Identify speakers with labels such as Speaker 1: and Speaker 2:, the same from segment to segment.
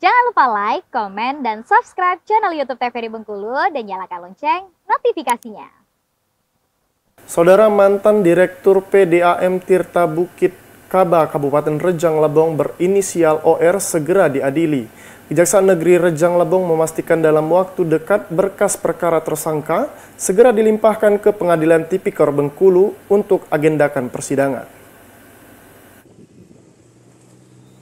Speaker 1: Jangan lupa like, komen, dan subscribe channel YouTube TVRI Bengkulu dan nyalakan lonceng notifikasinya. Saudara mantan Direktur PDAM Tirta Bukit Kaba Kabupaten Rejang Lebong berinisial OR segera diadili. Kejaksaan Negeri Rejang Lebong memastikan dalam waktu dekat berkas perkara tersangka segera dilimpahkan ke Pengadilan Tipikor Bengkulu untuk agendakan persidangan.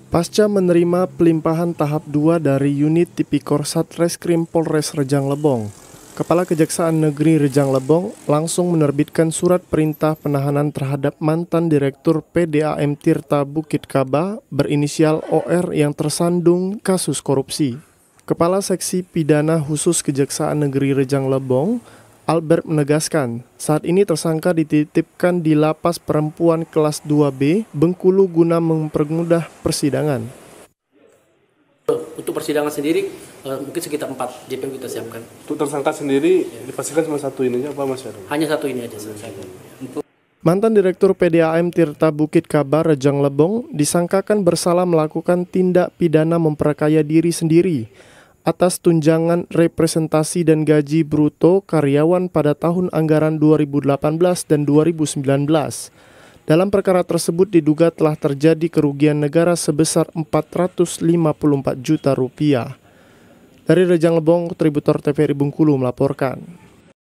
Speaker 1: Pasca menerima pelimpahan tahap 2 dari unit tipikor Satreskrim Polres Rejang Lebong, Kepala Kejaksaan Negeri Rejang Lebong langsung menerbitkan surat perintah penahanan terhadap mantan Direktur PDAM Tirta Bukit Kaba berinisial OR yang tersandung kasus korupsi. Kepala Seksi Pidana Khusus Kejaksaan Negeri Rejang Lebong, Albert menegaskan, saat ini tersangka dititipkan di lapas perempuan kelas 2B, Bengkulu guna mempermudah persidangan.
Speaker 2: Untuk persidangan sendiri eh, mungkin sekitar 4 JPU kita siapkan. Untuk tersangka sendiri dipastikan cuma satu ininya apa Mas Hanya satu ini aja. Untuk
Speaker 1: Mantan Direktur PDAM Tirta Bukit Kabar Rejang Lebong disangkakan bersalah melakukan tindak pidana memperkaya diri sendiri atas tunjangan representasi dan gaji bruto karyawan pada tahun anggaran 2018 dan 2019. Dalam perkara tersebut diduga telah terjadi kerugian negara sebesar 454 juta rupiah. Dari Rejang Lebong, Tributor TVRI Bungkulu melaporkan.